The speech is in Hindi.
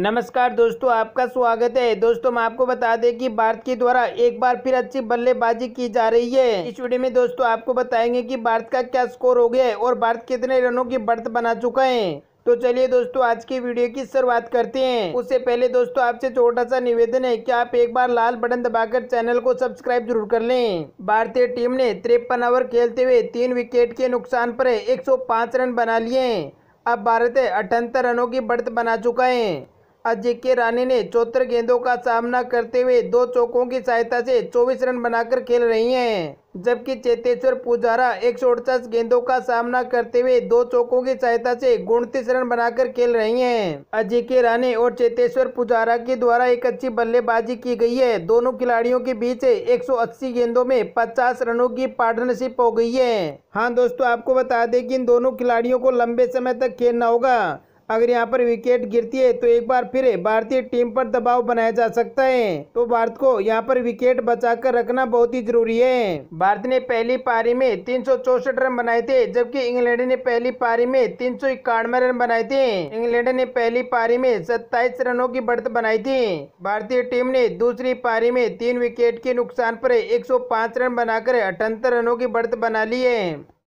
नमस्कार दोस्तों आपका स्वागत है दोस्तों मैं आपको बता दें कि भारत के द्वारा एक बार फिर अच्छी बल्लेबाजी की जा रही है इस वीडियो में दोस्तों आपको बताएंगे कि भारत का क्या स्कोर हो गया है और भारत कितने रनों की बढ़त बना चुका है तो चलिए दोस्तों आज की वीडियो की शुरुआत करते हैं उससे पहले दोस्तों आपसे छोटा सा निवेदन है कि आप एक बार लाल बटन दबाकर चैनल को सब्सक्राइब जरूर कर लें भारतीय टीम ने तिरपन ओवर खेलते हुए तीन विकेट के नुकसान पर 105 रन बना लिए अब भारत अठहत्तर रनों की बढ़त बना चुका है अजय के ने चौहत्तर गेंदों का सामना करते हुए दो चौकों की सहायता से 24 रन बनाकर खेल रही हैं जबकि चेतेश्वर पुजारा एक गेंदों का सामना करते हुए दो चौकों की सहायता से उनतीस रन बनाकर खेल रही हैं अजय के रानी और चेतेश्वर पुजारा के द्वारा एक अच्छी बल्लेबाजी की गई है दोनों खिलाड़ियों के बीच एक गेंदों में पचास रनों की पार्टनरशिप हो गई है हाँ दोस्तों आपको बता दें की इन दोनों खिलाड़ियों को लंबे समय तक खेलना होगा अगर यहाँ पर विकेट गिरती है तो एक बार फिर भारतीय टीम पर दबाव बनाया जा सकता है तो भारत को यहाँ पर विकेट बचाकर रखना बहुत ही जरूरी है भारत ने पहली पारी में तीन रन बनाए थे जबकि इंग्लैंड ने पहली पारी में तीन रन बनाए थे इंग्लैंड ने पहली पारी में सत्ताईस रनों की बढ़त बनाई थी भारतीय टीम ने दूसरी पारी में तीन विकेट के नुकसान पर एक रन बनाकर अठहत्तर रनों की बढ़त बना ली है